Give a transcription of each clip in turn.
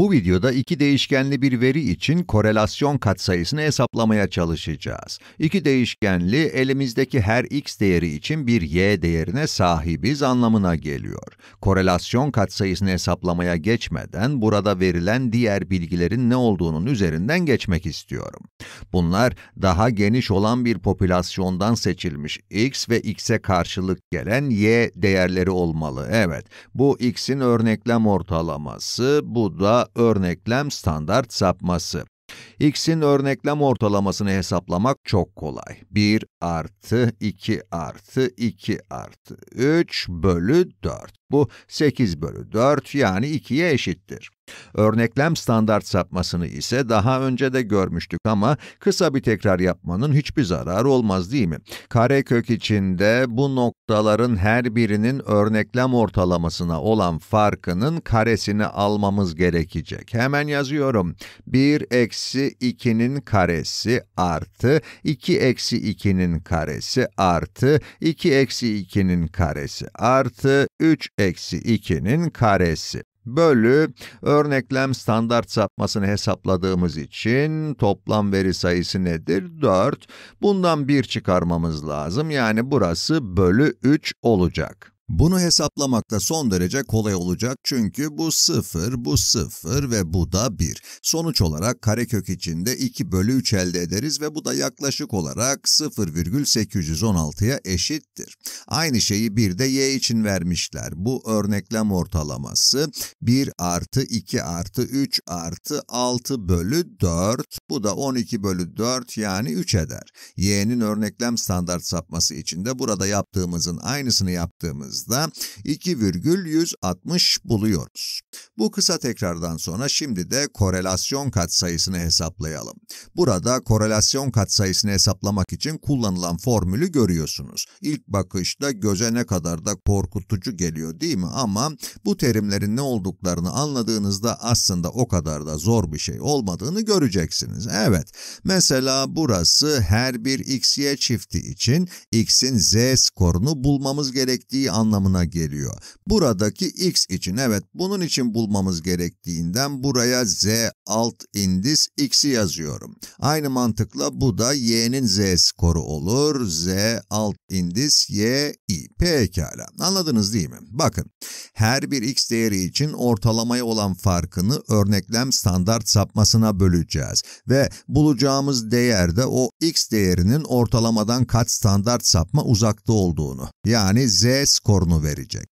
Bu videoda iki değişkenli bir veri için korelasyon katsayısını hesaplamaya çalışacağız. İki değişkenli elimizdeki her x değeri için bir y değerine sahibiz anlamına geliyor. Korelasyon katsayısını hesaplamaya geçmeden burada verilen diğer bilgilerin ne olduğunun üzerinden geçmek istiyorum. Bunlar daha geniş olan bir popülasyondan seçilmiş x ve x'e karşılık gelen y değerleri olmalı. Evet, bu x'in örneklem ortalaması, bu da örneklem standart sapması. x'in örneklem ortalamasını hesaplamak çok kolay. 1 artı 2 artı 2 artı 3 bölü 4. Bu 8 bölü 4 yani 2'ye eşittir. Örneklem standart sapmasını ise daha önce de görmüştük ama kısa bir tekrar yapmanın hiçbir zararı olmaz değil mi? Karekök içinde bu noktaların her birinin örneklem ortalamasına olan farkının karesini almamız gerekecek. Hemen yazıyorum. 1 eksi 2'nin karesi artı 2 eksi 2'nin karesi artı 2 eksi 2'nin karesi artı 3 eksi 2'nin karesi bölü örneklem standart sapmasını hesapladığımız için toplam veri sayısı nedir? 4. Bundan 1 çıkarmamız lazım. Yani burası bölü 3 olacak. Bunu hesaplamak da son derece kolay olacak çünkü bu 0, bu 0 ve bu da 1. Sonuç olarak karekök içinde 2 bölü 3 elde ederiz ve bu da yaklaşık olarak 0,816'ya eşittir. Aynı şeyi bir de y için vermişler. Bu örneklem ortalaması 1 artı 2 artı 3 artı 6 bölü 4. Bu da 12 bölü 4 yani 3 eder. y'nin örneklem standart sapması için de burada yaptığımızın aynısını yaptığımız baktığımızda 2,160 buluyoruz. Bu kısa tekrardan sonra şimdi de korelasyon katsayısını hesaplayalım. Burada korelasyon katsayısını hesaplamak için kullanılan formülü görüyorsunuz. İlk bakışta göze ne kadar da korkutucu geliyor değil mi? Ama bu terimlerin ne olduklarını anladığınızda aslında o kadar da zor bir şey olmadığını göreceksiniz. Evet, mesela burası her bir x-y çifti için x'in z skorunu bulmamız gerektiği anlamına anlamına geliyor. Buradaki x için evet bunun için bulmamız gerektiğinden buraya z alt indis x'i yazıyorum. Aynı mantıkla bu da y'nin z skoru olur. z alt indis y i. Pekala anladınız değil mi? Bakın her bir x değeri için ortalamaya olan farkını örneklem standart sapmasına böleceğiz. Ve bulacağımız değerde o x değerinin ortalamadan kaç standart sapma uzakta olduğunu yani z skoru raporunu verecek.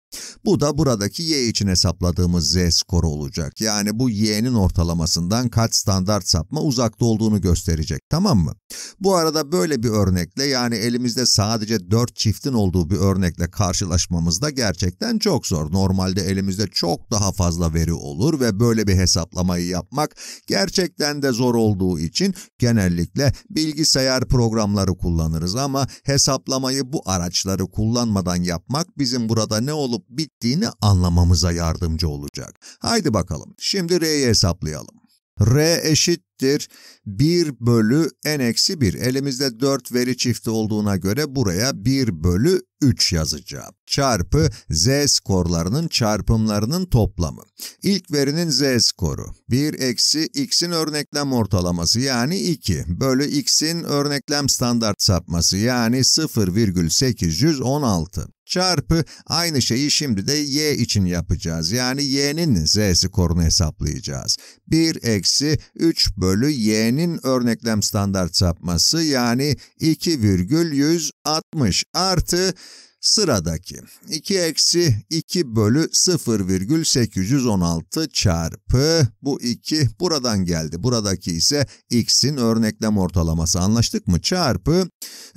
Bu da buradaki y için hesapladığımız z skoru olacak. Yani bu y'nin ortalamasından kaç standart sapma uzakta olduğunu gösterecek, tamam mı? Bu arada böyle bir örnekle yani elimizde sadece 4 çiftin olduğu bir örnekle karşılaşmamız da gerçekten çok zor. Normalde elimizde çok daha fazla veri olur ve böyle bir hesaplamayı yapmak gerçekten de zor olduğu için genellikle bilgisayar programları kullanırız ama hesaplamayı bu araçları kullanmadan yapmak bizim burada ne olup olup bittiğini anlamamıza yardımcı olacak. Haydi bakalım şimdi R'yi hesaplayalım. R eşittir eşittir 1 bölü n eksi 1. Elimizde 4 veri çifti olduğuna göre buraya 1 bölü 3 yazacağım. Çarpı z skorlarının çarpımlarının toplamı. İlk verinin z skoru 1 eksi x'in örneklem ortalaması yani 2 bölü x'in örneklem standart sapması yani 0,816 çarpı aynı şeyi şimdi de y için yapacağız. Yani y'nin z skorunu hesaplayacağız. 1 eksi 3 bölü bölü y'nin örneklem standart sapması yani 2,160 artı sıradaki 2 eksi 2 bölü 0,816 çarpı bu 2 buradan geldi. Buradaki ise x'in örneklem ortalaması anlaştık mı? Çarpı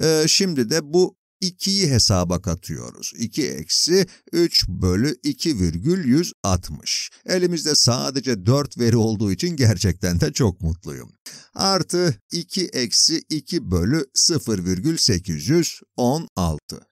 e, şimdi de bu 2'yi hesaba katıyoruz. 2 eksi 3 bölü 2 virgül 160. Elimizde sadece 4 veri olduğu için gerçekten de çok mutluyum. Artı 2 eksi 2 bölü 0 virgül 816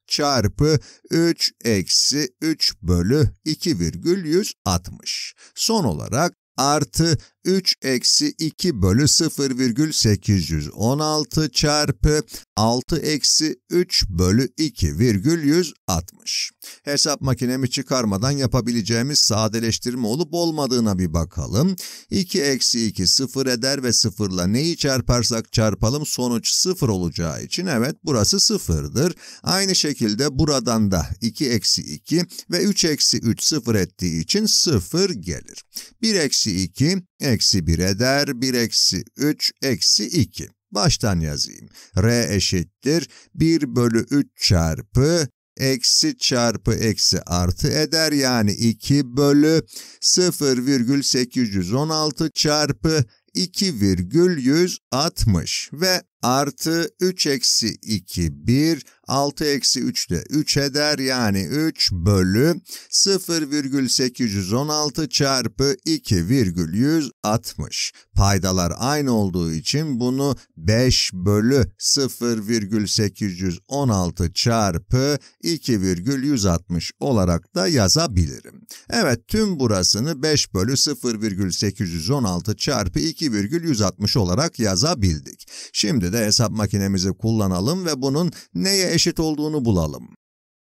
çarpı 3 eksi 3 bölü 2 virgül 160. Son olarak artı 3 eksi 2 bölü 0,816 çarpı 6 eksi 3 bölü 2 virgül 160. Hesap makinemi çıkarmadan yapabileceğimiz sadeleştirme olup olmadığına bir bakalım. 2 eksi 2 sıfır eder ve sıfırla neyi çarparsak çarpalım sonuç sıfır olacağı için evet burası sıfırdır. Aynı şekilde buradan da 2 eksi 2 ve 3 eksi 3 sıfır ettiği için sıfır gelir. 1 eksi 2 Eksi 1 eder, 1 eksi 3, eksi 2. Baştan yazayım. R eşittir 1 bölü 3 çarpı eksi çarpı eksi artı eder yani 2 bölü 0,816 çarpı 2,160 ve Artı 3 eksi 2, 1, 6 eksi 3 de 3 eder yani 3 bölü 0,816 çarpı 2,160. Paydalar aynı olduğu için bunu 5 bölü 0,816 çarpı 2,160 olarak da yazabilirim. Evet tüm burasını 5 bölü 0,816 çarpı 2,160 olarak yazabildik. Şimdi de hesap makinemizi kullanalım ve bunun neye eşit olduğunu bulalım.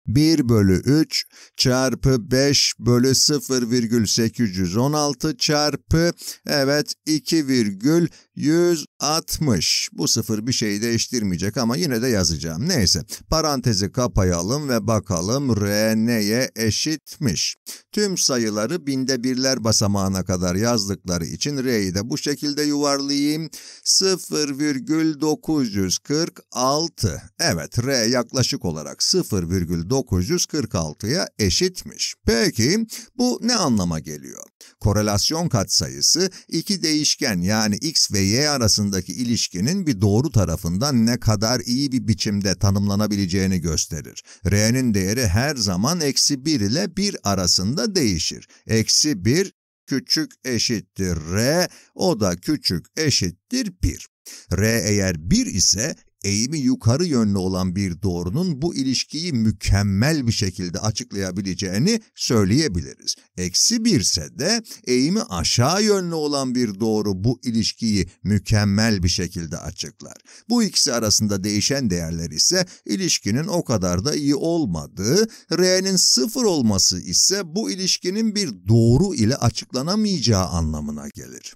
1 bölü 3 çarpı 5 bölü 0,816 çarpı evet 2,160. Bu sıfır bir şey değiştirmeyecek ama yine de yazacağım. Neyse parantezi kapayalım ve bakalım r neye eşitmiş. Tüm sayıları binde birler basamağına kadar yazdıkları için r'yi de bu şekilde yuvarlayayım. 0,946 evet r yaklaşık olarak 0,946 946'ya eşitmiş. Peki bu ne anlama geliyor? Korelasyon katsayısı iki değişken yani x ve y arasındaki ilişkinin bir doğru tarafından ne kadar iyi bir biçimde tanımlanabileceğini gösterir. R'nin değeri her zaman eksi 1 ile 1 arasında değişir. Eksi 1 küçük eşittir r, o da küçük eşittir 1. r eğer 1 ise eğimi yukarı yönlü olan bir doğrunun bu ilişkiyi mükemmel bir şekilde açıklayabileceğini söyleyebiliriz. Eksi birse de eğimi aşağı yönlü olan bir doğru bu ilişkiyi mükemmel bir şekilde açıklar. Bu ikisi arasında değişen değerler ise ilişkinin o kadar da iyi olmadığı, R'nin sıfır olması ise bu ilişkinin bir doğru ile açıklanamayacağı anlamına gelir.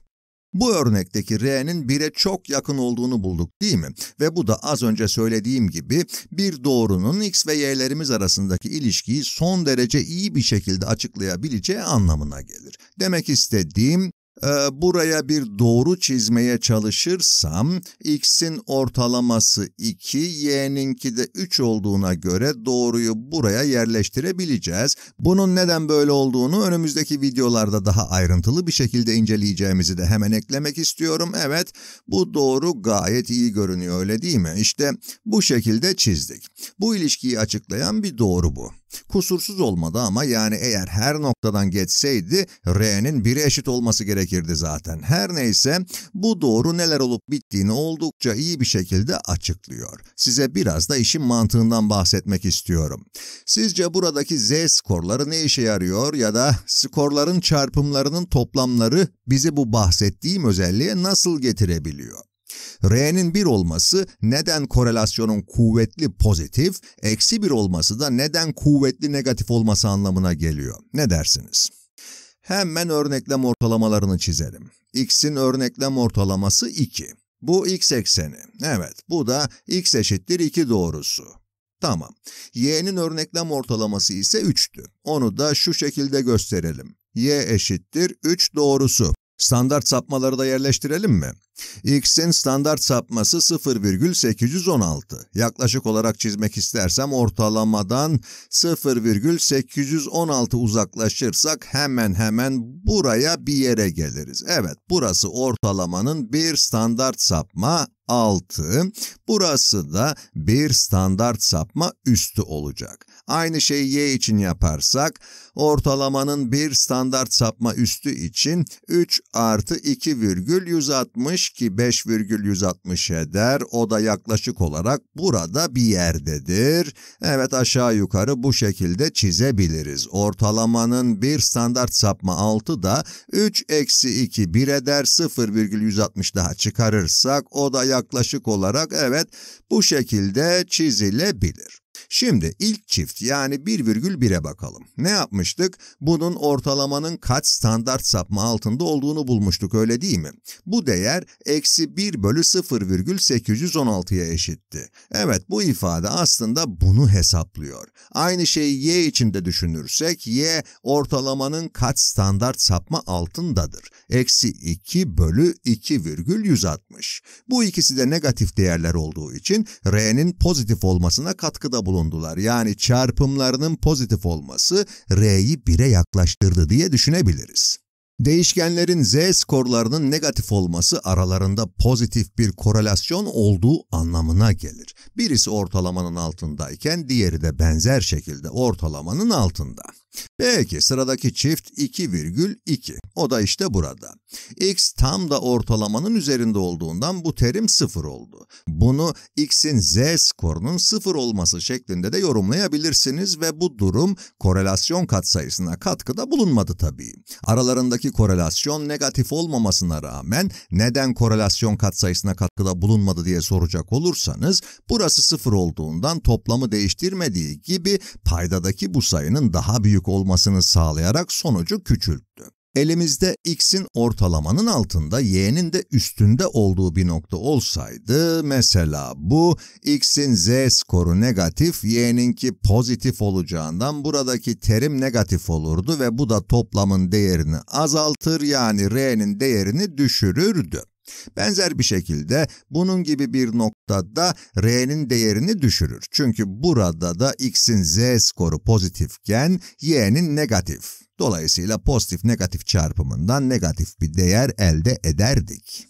Bu örnekteki R'nin 1'e çok yakın olduğunu bulduk değil mi? Ve bu da az önce söylediğim gibi bir doğrunun x ve y'lerimiz arasındaki ilişkiyi son derece iyi bir şekilde açıklayabileceği anlamına gelir. Demek istediğim ee, buraya bir doğru çizmeye çalışırsam x'in ortalaması 2, y'ninki de 3 olduğuna göre doğruyu buraya yerleştirebileceğiz. Bunun neden böyle olduğunu önümüzdeki videolarda daha ayrıntılı bir şekilde inceleyeceğimizi de hemen eklemek istiyorum. Evet, bu doğru gayet iyi görünüyor öyle değil mi? İşte bu şekilde çizdik. Bu ilişkiyi açıklayan bir doğru bu. Kusursuz olmadı ama yani eğer her noktadan geçseydi r'nin 1'e eşit olması gerekiyor gerekirdi zaten. Her neyse bu doğru neler olup bittiğini oldukça iyi bir şekilde açıklıyor. Size biraz da işin mantığından bahsetmek istiyorum. Sizce buradaki Z skorları ne işe yarıyor ya da skorların çarpımlarının toplamları bizi bu bahsettiğim özelliğe nasıl getirebiliyor? R'nin 1 olması neden korelasyonun kuvvetli pozitif, eksi 1 olması da neden kuvvetli negatif olması anlamına geliyor. Ne dersiniz? Hemen örneklem ortalamalarını çizelim. X'in örneklem ortalaması 2. Bu x ekseni. Evet, bu da x eşittir 2 doğrusu. Tamam. Y'nin örneklem ortalaması ise 3'tü. Onu da şu şekilde gösterelim. Y eşittir 3 doğrusu. Standart sapmaları da yerleştirelim mi? X'in standart sapması 0,816. Yaklaşık olarak çizmek istersem ortalamadan 0,816 uzaklaşırsak hemen hemen buraya bir yere geliriz. Evet, burası ortalamanın bir standart sapma 6. Burası da bir standart sapma üstü olacak. Aynı şeyi y için yaparsak ortalamanın bir standart sapma üstü için 3 artı 2,160 5 ki 5,160 eder. O da yaklaşık olarak burada bir yerdedir. Evet aşağı yukarı bu şekilde çizebiliriz. Ortalamanın bir standart sapma altı da 3 eksi 2 1 eder. 0,160 daha çıkarırsak o da yaklaşık olarak evet bu şekilde çizilebilir. Şimdi ilk çift yani 1,1'e bakalım. Ne yapmıştık? Bunun ortalamanın kaç standart sapma altında olduğunu bulmuştuk öyle değil mi? Bu değer eksi 1 bölü 0,816'ya eşitti. Evet bu ifade aslında bunu hesaplıyor. Aynı şeyi y için de düşünürsek y ortalamanın kaç standart sapma altındadır. Eksi 2 bölü 2,160. Bu ikisi de negatif değerler olduğu için r'nin pozitif olmasına katkıda bulunmaktadır bulundular. Yani çarpımlarının pozitif olması R'yi 1'e yaklaştırdı diye düşünebiliriz. Değişkenlerin Z skorlarının negatif olması aralarında pozitif bir korelasyon olduğu anlamına gelir. Birisi ortalamanın altındayken diğeri de benzer şekilde ortalamanın altında. Peki sıradaki çift 2,2. O da işte burada. X tam da ortalamanın üzerinde olduğundan bu terim 0 oldu. Bunu X'in Z skorunun 0 olması şeklinde de yorumlayabilirsiniz ve bu durum korelasyon katsayısına katkıda bulunmadı tabii. Aralarındaki arasındaki korelasyon negatif olmamasına rağmen neden korelasyon katsayısına katkıda bulunmadı diye soracak olursanız burası sıfır olduğundan toplamı değiştirmediği gibi paydadaki bu sayının daha büyük olmasını sağlayarak sonucu küçülttü. Elimizde x'in ortalamanın altında y'nin de üstünde olduğu bir nokta olsaydı, mesela bu x'in z skoru negatif, y'ninki pozitif olacağından buradaki terim negatif olurdu ve bu da toplamın değerini azaltır yani r'nin değerini düşürürdü. Benzer bir şekilde bunun gibi bir noktada R'nin değerini düşürür. Çünkü burada da X'in Z skoru pozitifken Y'nin negatif. Dolayısıyla pozitif negatif çarpımından negatif bir değer elde ederdik.